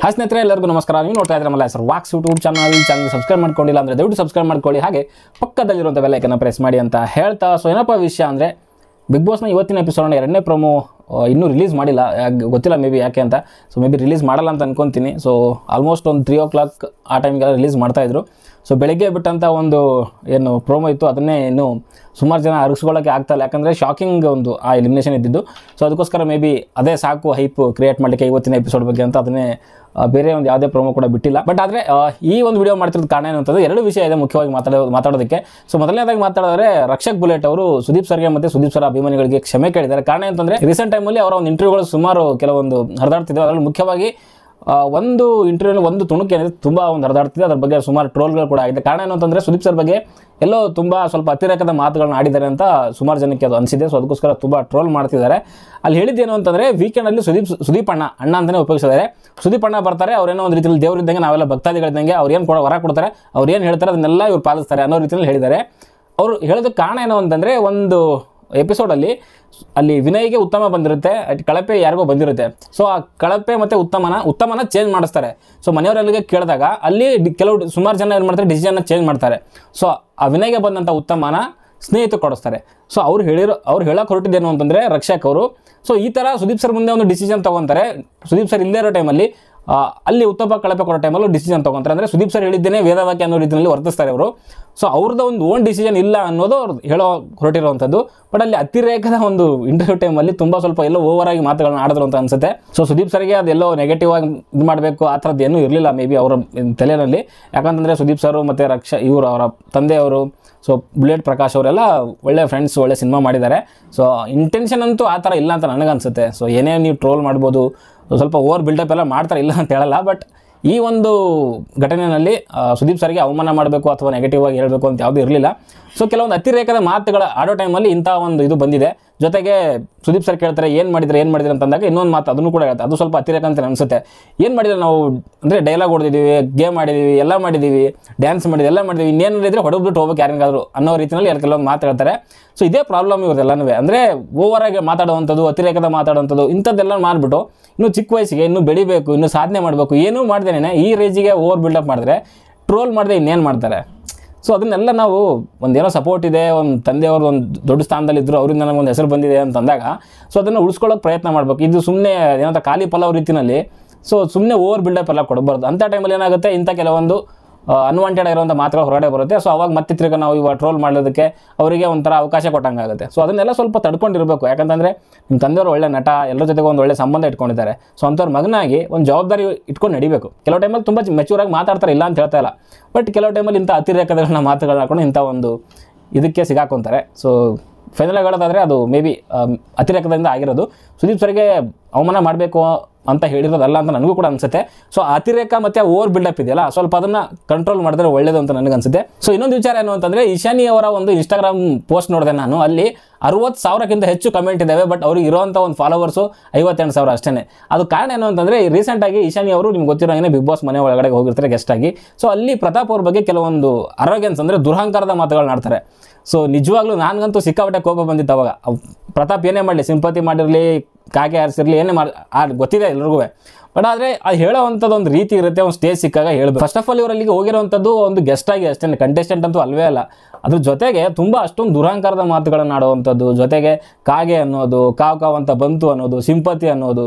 hi ಸ್ನೇಹಿತರೆ ಎಲ್ಲರಿಗೂ ನಮಸ್ಕಾರ ನೀವು ನೋಡ್ತಾ ಇದ್ರೆ ನಮ್ಮ sir walks YouTube channel channel subscribe ಮಾಡ್ಕೊಂಡಿಲ್ಲ ಅಂದರೆ ದಯವಿಟ್ಟು ಸಬ್ಸ್ಕ್ರೈಬ್ ಮಾಡ್ಕೊಳ್ಳಿ ಹಾಗೆ ಪಕ್ಕದಲ್ಲಿರುವಂಥ ಬೆಲ್ಲೈಕನ್ನು ಪ್ರೆಸ್ ಮಾಡಿ ಅಂತ ಹೇಳ್ತಾ ಸೊ ಏನಪ್ಪ ವಿಷಯ ಅಂದರೆ ಬಿಗ್ ಬಾಸ್ನ ಇವತ್ತಿನ ಎಪಿಸೋಡ್ನ ಎರಡನೇ ಪ್ರೊಮೋ ಇನ್ನೂ ರಿಲೀಸ್ ಮಾಡಿಲ್ಲ ಗೊತ್ತಿಲ್ಲ ಮೇ ಬಿ ಯಾಕೆ ಅಂತ ಸೊ ಮೇ ಬಿ ರಿಲೀಸ್ ಮಾಡಲ್ಲ ಅಂತ ಅನ್ಕೊಂತೀನಿ ಸೊ ಆಲ್ಮೋಸ್ಟ್ ಒಂದು ತ್ರೀ ಓ ಕ್ಲಾಕ್ ಆ ಟೈಮ್ಗೆಲ್ಲ ರಿಲೀಸ್ ಮಾಡ್ತಾಯಿದ್ರು ಸೊ ಬೆಳಗ್ಗೆ ಬಿಟ್ಟಂಥ ಒಂದು ಏನು ಪ್ರೋಮೋ ಇತ್ತು ಅದನ್ನೇ ಏನು ಸುಮಾರು ಜನ ಆಗ್ತಾ ಇಲ್ಲ ಯಾಕಂದರೆ ಶಾಕಿಂಗ್ ಒಂದು ಆ ಎಲಿಮಿನೇಷನ್ ಇದ್ದಿದ್ದು ಸೊ ಅದಕ್ಕೋಸ್ಕರ ಮೇ ಬಿ ಅದೇ ಸಾಕು ಹೈಪ್ ಕ್ರಿಯೇಟ್ ಮಾಡಲಿಕ್ಕೆ ಇವತ್ತಿನ ಎಪಿಸೋಡ್ ಬಗ್ಗೆ ಅಂತ ಅದನ್ನೇ ಬೇರೆ ಒಂದು ಯಾವುದೇ ಪ್ರೋಮೋ ಕೂಡ ಬಿಟ್ಟಿಲ್ಲ ಬಟ್ ಆದರೆ ಈ ಒಂದು ವಿಡಿಯೋ ಮಾಡ್ತಿರೋದು ಕಾರಣ ಏನು ಅಂತಂದರೆ ಎರಡು ವಿಷಯ ಇದೆ ಮುಖ್ಯವಾಗಿ ಮಾತಾಡೋ ಮಾತಾಡೋದಕ್ಕೆ ಸೊ ಮೊದಲನೇದಾಗಿ ಮಾತಾಡಿದ್ರೆ ರಕ್ಷಕ್ ಬುಲೆಟ್ ಅವರು ಸುದೀಪ್ ಸರ್ಗೆ ಮತ್ತು ಸುದೀಪ್ ಸರ್ ಅಭಿಮಾನಿಗಳಿಗೆ ಕ್ಷಮೆ ಕೇಳಿದ್ದಾರೆ ಕಾರಣ ಅಂತಂದರೆ ರೀಸೆಂಟ್ ಟೈಮಲ್ಲಿ ಅವರ ಒಂದು ಇಂಟರ್ವ್ಯೂಗಳು ಸುಮಾರು ಕೆಲವೊಂದು ಹರಿದಾಡ್ತಿದ್ದೆವು ಅದರಲ್ಲಿ ಮುಖ್ಯವಾಗಿ ಒಂದು ಇಂಟರ್ವ್ಯೂ ಒಂದು ತುಣುಕು ಏನಿದೆ ತುಂಬ ಒಂದು ಹರಿದಾಡ್ತಿದೆ ಅದ್ರ ಬಗ್ಗೆ ಸುಮಾರು ಟ್ರೋಲ್ಗಳು ಕೂಡ ಆಗಿದೆ ಕಾರಣ ಏನು ಅಂತಂದರೆ ಸುದೀಪ್ ಸರ್ ಬಗ್ಗೆ ಎಲ್ಲೋ ತುಂಬ ಸ್ವಲ್ಪ ಅತಿರೇಕದ ಮಾತುಗಳನ್ನ ಆಡಿದ್ದಾರೆ ಅಂತ ಸುಮಾರು ಜನಕ್ಕೆ ಅದು ಅನಿಸಿದೆ ಸೊ ಅದಕ್ಕೋಸ್ಕರ ತುಂಬ ಟ್ರೋಲ್ ಮಾಡ್ತಿದ್ದಾರೆ ಅಲ್ಲಿ ಹೇಳಿದ್ದೇನು ಅಂತಂದರೆ ವೀಕೆಂಡಲ್ಲಿ ಸುದೀಪ್ ಸುದೀಪ್ ಅಣ್ಣ ಅಣ್ಣ ಅಂತಲೇ ಉಪಯೋಗಿಸಿದ್ದಾರೆ ಸುದೀಪ್ ಅಣ್ಣ ಬರ್ತಾರೆ ಅವರೇನೋ ಒಂದು ರೀತಿಯಲ್ಲಿ ದೇವರಿದ್ದಂಗೆ ನಾವೆಲ್ಲ ಭಕ್ತಾದಿಗಳಿದ್ದಂಗೆ ಅವ್ರು ಏನು ವರ ಹೊರ ಕೊಡ್ತಾರೆ ಅವ್ರು ಏನು ಹೇಳ್ತಾರೆ ಅದನ್ನೆಲ್ಲ ಇವ್ರು ಪಾಲಿಸ್ತಾರೆ ಅನ್ನೋ ರೀತಿಯಲ್ಲಿ ಹೇಳಿದ್ದಾರೆ ಅವರು ಹೇಳೋದಕ್ಕೆ ಕಾರಣ ಏನು ಅಂತಂದರೆ ಒಂದು ಎಪಿಸೋಡಲ್ಲಿ ಅಲ್ಲಿ ವಿನಯ್ಗೆ ಉತ್ತಮ ಬಂದಿರುತ್ತೆ ಕಳಪೆ ಯಾರಿಗೋ ಬಂದಿರುತ್ತೆ ಸೊ ಆ ಕಳಪೆ ಮತ್ತು ಉತ್ತಮನ ಉತ್ತಮನ ಚೇಂಜ್ ಮಾಡಿಸ್ತಾರೆ ಸೊ ಮನೆಯವರಲ್ಲಿಗೆ ಕೇಳಿದಾಗ ಅಲ್ಲಿ ಕೆಲವು ಸುಮಾರು ಜನ ಏನು ಮಾಡ್ತಾರೆ ಡಿಸಿಷನ್ನ ಚೇಂಜ್ ಮಾಡ್ತಾರೆ ಸೊ ಆ ವಿನಯ್ಗೆ ಬಂದಂಥ ಉತ್ತಮನ ಸ್ನೇಹಿತರು ಕೊಡಿಸ್ತಾರೆ ಸೊ ಅವ್ರು ಹೇಳಿರೋ ಅವ್ರು ಹೇಳೋಕೆ ಹೊರಟಿದ್ದೇನು ಅಂತಂದರೆ ರಕ್ಷಕ್ ಅವರು ಸೊ ಈ ಥರ ಸುದೀಪ್ ಸರ್ ಮುಂದೆ ಒಂದು ಡಿಸಿಷನ್ ತೊಗೊತಾರೆ ಸುದೀಪ್ ಸರ್ ಇಲ್ಲದೇ ಇರೋ ಟೈಮಲ್ಲಿ ಅಲ್ಲಿ ಉತ್ತಪ್ಪ ಕಳಪೆ ಕೊಡೋ ಟೈಮಲ್ಲೂ ಡಿಸಿಷನ್ ತೊಗೊಂತಾರೆ ಅಂದರೆ ಸುದೀಪ್ ಸರ್ ಹೇಳಿದ್ದೇನೆ ವೇದವಾಕ್ಯ ಅನ್ನೋ ರೀತಿಯಲ್ಲಿ ವರ್ತಿಸ್ತಾರೆ ಅವರು ಸೊ ಅವ್ರದ್ದು ಒಂದು ಓನ್ ಡಿಸಿಷನ್ ಇಲ್ಲ ಅನ್ನೋದು ಅವ್ರು ಹೇಳೋ ಹೊರಟಿರುವಂಥದ್ದು ಬಟ್ ಅಲ್ಲಿ ಅತಿರೇಕದ ಒಂದು ಇಂಟರ್ವ್ಯೂ ಟೈಮಲ್ಲಿ ತುಂಬ ಸ್ವಲ್ಪ ಎಲ್ಲೋ ಓವರ್ ಆಗಿ ಮಾತುಗಳನ್ನ ಆಡಿದ್ರು ಅಂತ ಅನಿಸುತ್ತೆ ಸೊ ಸುದೀಪ್ ಸರ್ಗೆ ಅದೆಲ್ಲೋ ನೆಗೆಟಿವ್ ಆಗಿ ಇದು ಮಾಡಬೇಕು ಆ ಥರದ್ದು ಏನೂ ಇರಲಿಲ್ಲ ಮೇ ಬಿ ಅವರ ತಲೆಯಲ್ಲಿ ಯಾಕಂತಂದರೆ ಸುದೀಪ್ ಸರ್ ಮತ್ತು ರಕ್ಷ ಇವರು ಅವರ ತಂದೆಯವರು ಸೊ ಬುಲೆಟ್ ಪ್ರಕಾಶ್ ಅವರೆಲ್ಲ ಒಳ್ಳೆ ಫ್ರೆಂಡ್ಸ್ ಒಳ್ಳೆ ಸಿನಿಮಾ ಮಾಡಿದ್ದಾರೆ ಸೊ ಇಂಟೆನ್ಷನ್ ಅಂತೂ ಆ ಥರ ಇಲ್ಲ ಅಂತ ನನಗನ್ಸುತ್ತೆ ಸೊ ಏನೇ ನೀವು ಟ್ರೋಲ್ ಮಾಡ್ಬೋದು ಸ್ವಲ್ಪ ಓವರ್ ಬಿಲ್ಡಪ್ ಎಲ್ಲ ಮಾಡ್ತಾರೆ ಇಲ್ಲ ಅಂತ ಹೇಳಲ್ಲ ಬಟ್ ಈ ಒಂದು ಘಟನೆಯಲ್ಲಿ ಸುದೀಪ್ ಸರ್ಗೆ ಅವಮಾನ ಮಾಡಬೇಕು ಅಥವಾ ನೆಗೆಟಿವ್ ಆಗಿ ಹೇಳಬೇಕು ಅಂತ ಯಾವುದೂ ಇರಲಿಲ್ಲ ಸೊ ಕೆಲವೊಂದು ಅತಿರೇಕದ ಮಾತುಗಳ ಆಡೋ ಟೈಮಲ್ಲಿ ಇಂಥ ಒಂದು ಇದು ಬಂದಿದೆ ಜೊತೆಗೆ ಸುದೀಪ್ ಸರ್ ಕೇಳ್ತಾರೆ ಏನು ಮಾಡಿದ್ರೆ ಏನು ಮಾಡಿದ್ರೆ ಅಂತಂದಾಗ ಇನ್ನೊಂದು ಮಾತು ಅದನ್ನು ಕೂಡ ಹೇಳ್ತಾರೆ ಅದು ಸ್ವಲ್ಪ ಅತಿರೇಕ ಅಂತ ಅನಿಸುತ್ತೆ ಏನು ಮಾಡಿದ್ರೆ ನಾವು ಅಂದರೆ ಡೈಲಾಗ್ ಹೊಡೆದಿದ್ದೀವಿ ಗೇಮ್ ಮಾಡಿದ್ದೀವಿ ಎಲ್ಲ ಮಾಡಿದ್ದೀವಿ ಡ್ಯಾನ್ಸ್ ಮಾಡಿದ್ವಿ ಎಲ್ಲ ಮಾಡಿದೀವಿ ಇನ್ನೇನು ಇದ್ದರೆ ಹೊಡೆದ್ಬಿಟ್ಟು ಹೋಗಬೇಕು ಯಾರಿಗಾದ್ರು ಅನ್ನೋ ರೀತಿಯಲ್ಲಿ ಯಾರು ಕೆಲವೊಂದು ಮಾತು ಹೇಳ್ತಾರೆ ಸೊ ಇದೇ ಪ್ರಾಬ್ಲಮ್ ಅಂದ್ರೆ ಅಂದರೆ ಆಗಿ ಮಾತಾಡುವಂಥದ್ದು ಅತಿರೇಕದ ಮಾತಾಡುವಂಥದ್ದು ಇಂಥದ್ದೆಲ್ಲ ಮಾಡಿಬಿಟ್ಟು ಇನ್ನೂ ಚಿಕ್ಕ ವಯಸ್ಸಿಗೆ ಇನ್ನೂ ಬೆಳಿಬೇಕು ಇನ್ನೂ ಸಾಧನೆ ಮಾಡಬೇಕು ಏನೂ ಮಾಡ್ದೇನೆ ಈ ರೇಜಿಗೆ ಓವರ್ ಬಿಲ್ಡಪ್ ಮಾಡಿದ್ರೆ ಟ್ರೋಲ್ ಮಾಡಿದೆ ಇನ್ನೇನು ಮಾಡ್ತಾರೆ ಸೊ ಅದನ್ನೆಲ್ಲ ನಾವು ಒಂದೇನೋ ಸಪೋರ್ಟ್ ಇದೆ ಒಂದು ತಂದೆಯವ್ರದ್ದು ಒಂದು ದೊಡ್ಡ ಸ್ಥಾನದಲ್ಲಿದ್ದರು ಅವರಿಂದ ಒಂದು ಹೆಸರು ಬಂದಿದೆ ಅಂತಂದಾಗ ಸೊ ಅದನ್ನು ಉಳಿಸ್ಕೊಳ್ಳೋಕೆ ಪ್ರಯತ್ನ ಮಾಡಬೇಕು ಇದು ಸುಮ್ಮನೆ ಏನಂತ ಖಾಲಿ ಪಲಾವ್ ರೀತಿಯಲ್ಲಿ ಸೊ ಸುಮ್ಮನೆ ಓವರ್ ಬಿಲ್ಡಪ್ ಎಲ್ಲ ಕೊಡಬಾರ್ದು ಅಂಥ ಟೈಮಲ್ಲಿ ಏನಾಗುತ್ತೆ ಇಂಥ ಕೆಲವೊಂದು ಅನ್ವಾಂಟೆಡ್ ಆಗಿರುವಂಥ ಮಾತುಗಳು ಹೊರಗಡೆ ಬರುತ್ತೆ ಸೊ ಅವಾಗ ಮತ್ತೆ ತಿರ್ಗಿ ನಾವು ಇವಾಗ ಟ್ರೋಲ್ ಮಾಡೋದಕ್ಕೆ ಅವರಿಗೆ ಒಂಥರ ಅವಕಾಶ ಕೊಟ್ಟಂಗಾಗುತ್ತೆ ಸೊ ಅದನ್ನೆಲ್ಲ ಸ್ವಲ್ಪ ತಡ್ಕೊಂಡಿರಬೇಕು ಯಾಕಂತಂದರೆ ನಿಮ್ಮ ತಂದೆಯವರು ಒಳ್ಳೆ ನಟ ಎಲ್ಲರ ಜೊತೆಗೆ ಒಂದು ಒಳ್ಳೆ ಸಂಬಂಧ ಇಟ್ಕೊಂಡಿದ್ದಾರೆ ಸೊ ಅಂಥವ್ರ ಮಗನಾಗಿ ಒಂದು ಜವಾಬ್ದಾರಿ ಇಟ್ಕೊಂಡು ನಡಿಬೇಕು ಕೆಲವು ಟೈಮಲ್ಲಿ ತುಂಬ ಮೆಚೂರಾಗಿ ಮಾತಾಡ್ತಾರೆ ಇಲ್ಲ ಅಂತ ಹೇಳ್ತಾ ಇಲ್ಲ ಬಟ್ ಕೆಲವು ಟೈಮಲ್ಲಿ ಇಂಥ ಅತಿರೇಕದ ಮಾತುಗಳನ್ನ ಹಾಕೊಂಡು ಇಂಥ ಒಂದು ಇದಕ್ಕೆ ಸಿಗಾಕೊಂತಾರೆ ಸೊ ಫೈನಲ್ ಹೇಳೋದಾದರೆ ಅದು ಮೇ ಬಿ ಅತಿರೇಕದಿಂದ ಆಗಿರೋದು ಸುದೀಪ್ ಸರ್ಗೆ ಅವಮಾನ ಮಾಡಬೇಕು ಅಂತ ಹೇಳಿರೋದಲ್ಲ ಅಂತ ನನಗೂ ಕೂಡ ಅನಿಸುತ್ತೆ ಸೊ ಅತಿರೇಕ ಮತ್ತು ಓವರ್ ಬಿಲ್ಡಪ್ ಇದೆಯಲ್ಲ ಸ್ವಲ್ಪ ಅದನ್ನು ಕಂಟ್ರೋಲ್ ಮಾಡಿದ್ರೆ ಒಳ್ಳೇದು ಅಂತ ನನಗನ್ಸುತ್ತೆ ಸೊ ಇನ್ನೊಂದು ವಿಚಾರ ಏನು ಅಂತಂದರೆ ಇಶಾನಿ ಅವರ ಒಂದು ಇನ್ಸ್ಟಾಗ್ರಾಮ್ ಪೋಸ್ಟ್ ನೋಡಿದೆ ನಾನು ಅಲ್ಲಿ ಅರುವತ್ತು ಸಾವಿರಕ್ಕಿಂತ ಹೆಚ್ಚು ಕಮೆಂಟ್ ಇದ್ದಾವೆ ಬಟ್ ಅವ್ರಿಗೆ ಇರುವಂಥ ಒಂದು ಫಾಲೋವರ್ಸು ಐವತ್ತೆಂಟು ಸಾವಿರ ಅಷ್ಟೇ ಅದು ಕಾರಣ ಏನು ಅಂತಂದರೆ ರೀಸೆಂಟಾಗಿ ಈಶಾನಿ ಅವರು ನಿಮ್ಗೆ ಗೊತ್ತಿರೋ ಏನೇ ಬಿಗ್ ಬಾಸ್ ಮನೆ ಒಳಗಡೆ ಹೋಗಿರ್ತಾರೆ ಗೆಸ್ಟಾಗಿ ಸೊ ಅಲ್ಲಿ ಪ್ರತಾಪ್ ಅವ್ರ ಬಗ್ಗೆ ಕೆಲವೊಂದು ಅರೋಗ್ಯನ್ಸ್ ಅಂದರೆ ದುರಹಂಕಾರದ ಮಾತುಗಳನ್ನ ಆಡ್ತಾರೆ ಸೊ ನಿಜವಾಗ್ಲೂ ನನಗಂತೂ ಸಿಕ್ಕಾಪಟ್ಟೆ ಕೋಪ ಬಂದಿತ್ತು ಅವಾಗ ಪ್ರತಾಪ್ ಏನೇ ಮಾಡಲಿ ಸಿಂಪತಿ ಮಾಡಿರಲಿ ಕಾಕೆ ಹಾರಿಸಿರಲಿ ಏನೇ ಮಾಡಿ ಗೊತ್ತಿದೆ ಎಲ್ರಿಗೂ ಬಟ್ ಆದರೆ ಅದು ಹೇಳೋವಂಥದ್ದು ಒಂದು ರೀತಿ ಇರುತ್ತೆ ಒಂದು ಸ್ಟೇಜ್ ಸಿಕ್ಕಾಗ ಹೇಳಬೇಕು ಫಸ್ಟ್ ಆಫ್ ಆಲ್ ಅಲ್ಲಿಗೆ ಹೋಗಿರೋವಂಥದ್ದು ಒಂದು ಗೆಸ್ಟಾಗಿ ಅಷ್ಟೇ ಕಂಟೆಸ್ಟೆಂಟ್ ಅಂತೂ ಅಲ್ವೇ ಅಲ್ಲ ಅದ್ರ ಜೊತೆಗೆ ತುಂಬ ಅಷ್ಟೊಂದು ದುರಹಂಕಾರದ ಮಾತುಗಳನ್ನು ಆಡೋ ಅನ್ನುವಂಥದ್ದು ಜೊತೆಗೆ ಕಾಗೆ ಅನ್ನೋದು ಕಾವ್ ಕಾವ್ ಅಂತ ಬಂತು ಅನ್ನೋದು ಸಿಂಪತಿ ಅನ್ನೋದು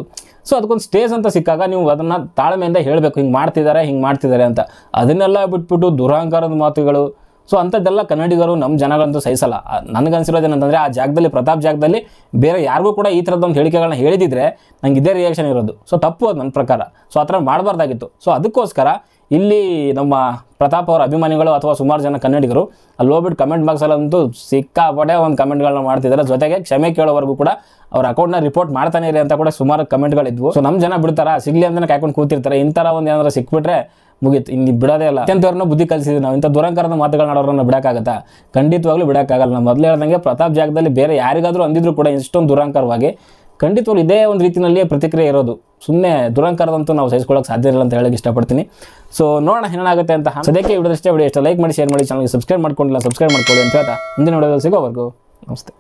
ಸೊ ಅದಕ್ಕೊಂದು ಸ್ಟೇಜ್ ಅಂತ ಸಿಕ್ಕಾಗ ನೀವು ಅದನ್ನು ತಾಳ್ಮೆಯಿಂದ ಹೇಳಬೇಕು ಹಿಂಗೆ ಮಾಡ್ತಿದ್ದಾರೆ ಹಿಂಗೆ ಮಾಡ್ತಿದ್ದಾರೆ ಅಂತ ಅದನ್ನೆಲ್ಲ ಬಿಟ್ಬಿಟ್ಟು ದುರಹಂಕಾರದ ಮಾತುಗಳು ಸೊ ಅಂಥದ್ದೆಲ್ಲ ಕನ್ನಡಿಗರು ನಮ್ಮ ಜನಗಳಂತೂ ಸಹಿಸಲ್ಲ ಏನಂತಂದರೆ ಆ ಜಾಗದಲ್ಲಿ ಪ್ರತಾಪ್ ಜಾಗದಲ್ಲಿ ಬೇರೆ ಯಾರಿಗೂ ಕೂಡ ಈ ಥರದ್ದೊಂದು ಹೇಳಿಕೆಗಳನ್ನ ಹೇಳಿದಿದ್ರೆ ನಂಗೆ ಇದೇ ರಿಯಾಕ್ಷನ್ ಇರೋದು ಸೊ ತಪ್ಪು ಅದು ನನ್ನ ಪ್ರಕಾರ ಸೊ ಆ ಥರ ಮಾಡಬಾರ್ದಾಗಿತ್ತು ಸೊ ಅದಕ್ಕೋಸ್ಕರ ಇಲ್ಲಿ ನಮ್ಮ ಪ್ರತಾಪ್ ಅವರ ಅಭಿಮಾನಿಗಳು ಅಥವಾ ಸುಮಾರು ಜನ ಕನ್ನಡಿಗರು ಅಲ್ಲಿ ಹೋಗ್ಬಿಟ್ಟು ಕಮೆಂಟ್ ಬಾಕ್ಸಲ್ಲಂತೂ ಸಿಕ್ಕಾಪಟ್ಟೆ ಒಂದು ಕಮೆಂಟ್ಗಳನ್ನ ಮಾಡ್ತಿದ್ದಾರೆ ಜೊತೆಗೆ ಕ್ಷಮೆ ಕೇಳೋವರೆಗೂ ಕೂಡ ಅವ್ರ ಅಕೌಂಟ್ನ ರಿಪೋರ್ಟ್ ಮಾಡ್ತಾನೆ ಇರಿ ಅಂತ ಕೂಡ ಸುಮಾರು ಕಮೆಂಟ್ಗಳಿದ್ವು ಸೊ ನಮ್ಮ ಜನ ಬಿಡ್ತಾರ ಸಿಗ್ಲಿ ಅಂತಲೇ ಕಾಯ್ಕೊಂಡು ಕೂತಿರ್ತಾರೆ ಇಂಥರ ಒಂದು ಏನಾದರೂ ಸಿಕ್ಬಿಟ್ರೆ ಮುಗೀತು ಇನ್ನು ಬಿಡೋದೇ ಇಲ್ಲ ಅತ್ಯಂತವ್ರನ್ನ ಬುದ್ಧಿ ಕಲಿಸಿದ್ವಿ ನಾವು ಇಂಥ ದುರಂಕಾರದ ಮಾತುಗಳನ್ನ ಬಿಡೋಕ್ಕಾಗತ್ತಾ ಖಂಡಿತವಾಗ್ಲೂ ಬಿಡೋಕ್ಕಾಗಲ್ಲ ಮೊದಲು ಹೇಳ್ದಂಗೆ ಪ್ರತಾಪ್ ಜಾಗದಲ್ಲಿ ಬೇರೆ ಯಾರಿಗಾದರೂ ಅಂದಿದ್ರು ಕೂಡ ಇಷ್ಟೊಂದು ದುರಂಕಾರವಾಗಿ ಖಂಡಿತವಾಗ್ಲೂ ಇದೇ ಒಂದು ರೀತಿಯಲ್ಲಿ ಪ್ರತಿಕ್ರಿಯೆ ಇರೋದು ಸುಮ್ಮನೆ ದುರಂಕಾರದಂತೂ ನಾವು ಸಹಿಸ್ಕೊಳ್ಳೋಕೆ ಸಾಧ್ಯ ಇಲ್ಲ ಅಂತ ಹೇಳೋಕೆ ಇಷ್ಟಪಡ್ತೀನಿ ಸೊ ನೋಡೋಣ ಏನಾಗುತ್ತೆ ಅಂತ ಸದ್ಯಕ್ಕೆ ವಿಡಿಯೋದಷ್ಟೇ ವಿಡಿಯೋ ಎಷ್ಟು ಲೈಕ್ ಮಾಡಿ ಶೇರ್ ಮಾಡಿ ಚಾನಲ್ಗೆ ಸಬ್ಸ್ಕ್ರೈಬ್ ಮಾಡ್ಕೊಂಡಿಲ್ಲ ಸಬ್ಸ್ಕ್ರೈಬ್ ಮಾಡ್ಕೊಳ್ಳಿ ಅಂತ ಹೇಳ್ತಾ ಮುಂದಿನ ವಿಡಿಯೋದಲ್ಲಿ ಸಿಗೋವರೆಗೂ ನಮಸ್ತೆ